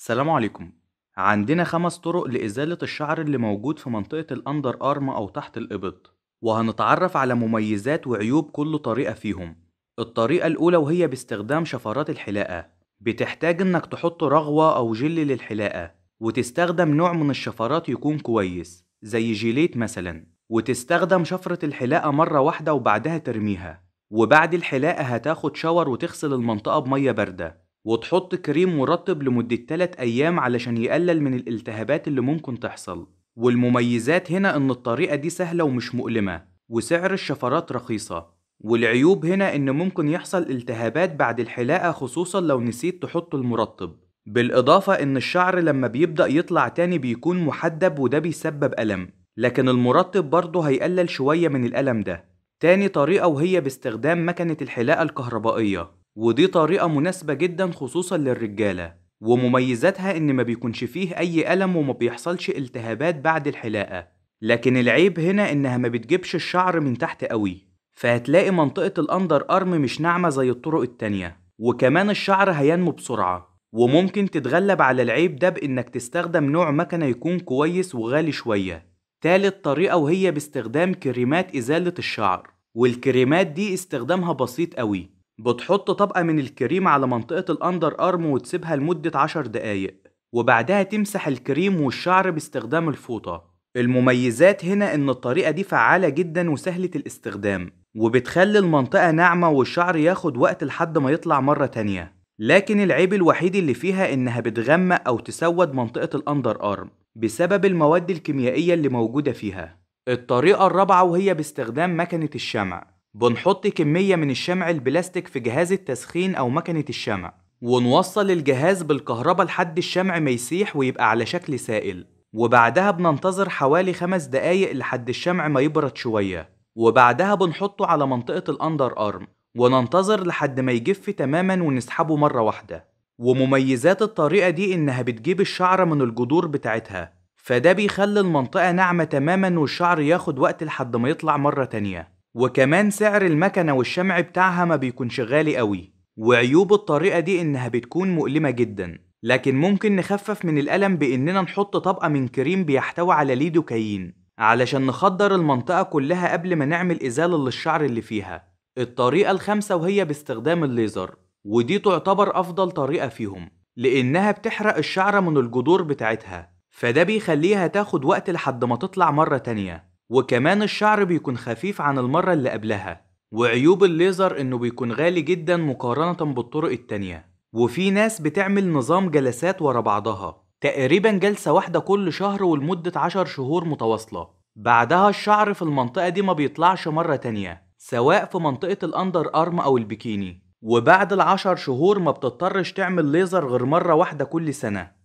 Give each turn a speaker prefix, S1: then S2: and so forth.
S1: السلام عليكم عندنا خمس طرق لإزالة الشعر اللي موجود في منطقة الأندر أرم أو تحت الإبط وهنتعرف على مميزات وعيوب كل طريقة فيهم الطريقة الأولى وهي باستخدام شفرات الحلاقة بتحتاج إنك تحط رغوة أو جل للحلاقة وتستخدم نوع من الشفرات يكون كويس زي جيليت مثلا وتستخدم شفرة الحلاقة مرة واحدة وبعدها ترميها وبعد الحلاقة هتاخد شاور وتغسل المنطقة بمية باردة وتحط كريم مرطب لمدة 3 أيام علشان يقلل من الالتهابات اللي ممكن تحصل والمميزات هنا إن الطريقة دي سهلة ومش مؤلمة وسعر الشفرات رخيصة والعيوب هنا إن ممكن يحصل التهابات بعد الحلاقة خصوصا لو نسيت تحط المرطب بالإضافة إن الشعر لما بيبدأ يطلع تاني بيكون محدب وده بيسبب ألم لكن المرطب برضه هيقلل شوية من الألم ده تاني طريقة وهي باستخدام مكنة الحلاقة الكهربائية ودي طريقة مناسبة جدا خصوصا للرجالة ومميزاتها ان ما بيكونش فيه اي الم وما بيحصلش التهابات بعد الحلاقة لكن العيب هنا انها ما بتجيبش الشعر من تحت قوي فهتلاقي منطقة الاندر ارم مش ناعمة زي الطرق التانية وكمان الشعر هينمو بسرعة وممكن تتغلب على العيب ده بانك تستخدم نوع مكنة يكون كويس وغالي شوية تالت طريقة وهي باستخدام كريمات ازالة الشعر والكريمات دي استخدامها بسيط قوي بتحط طبقة من الكريم على منطقة الأندر أرم وتسيبها لمدة عشر دقايق وبعدها تمسح الكريم والشعر باستخدام الفوطة المميزات هنا إن الطريقة دي فعالة جدا وسهلة الاستخدام وبتخلي المنطقة ناعمة والشعر ياخد وقت لحد ما يطلع مرة تانية لكن العيب الوحيد اللي فيها إنها بتغمق أو تسود منطقة الأندر أرم بسبب المواد الكيميائية اللي موجودة فيها الطريقة الرابعة وهي باستخدام مكنة الشمع بنحط كمية من الشمع البلاستيك في جهاز التسخين أو مكنة الشمع ونوصل الجهاز بالكهرباء لحد الشمع ما يسيح ويبقى على شكل سائل وبعدها بننتظر حوالي خمس دقايق لحد الشمع ما يبرد شوية وبعدها بنحطه على منطقة الأندر أرم وننتظر لحد ما يجف تماما ونسحبه مرة واحدة ومميزات الطريقة دي إنها بتجيب الشعر من الجذور بتاعتها فده بيخلي المنطقة ناعمة تماما والشعر ياخد وقت لحد ما يطلع مرة تانية وكمان سعر المكنة والشمع بتاعها ما بيكونش غالي قوي وعيوب الطريقة دي إنها بتكون مؤلمة جدا لكن ممكن نخفف من الألم بإننا نحط طبقة من كريم بيحتوي على ليدوكايين علشان نخدر المنطقة كلها قبل ما نعمل إزالة للشعر اللي فيها الطريقة الخامسة وهي باستخدام الليزر ودي تعتبر أفضل طريقة فيهم لإنها بتحرق الشعرة من الجذور بتاعتها فده بيخليها تاخد وقت لحد ما تطلع مرة تانية وكمان الشعر بيكون خفيف عن المرة اللي قبلها وعيوب الليزر انه بيكون غالي جدا مقارنة بالطرق التانية وفي ناس بتعمل نظام جلسات ورا بعضها تقريبا جلسة واحدة كل شهر ولمدة عشر شهور متواصلة بعدها الشعر في المنطقة دي ما بيطلعش مرة تانية سواء في منطقة الأندر أرم أو البكيني وبعد العشر شهور ما بتضطرش تعمل ليزر غير مرة واحدة كل سنة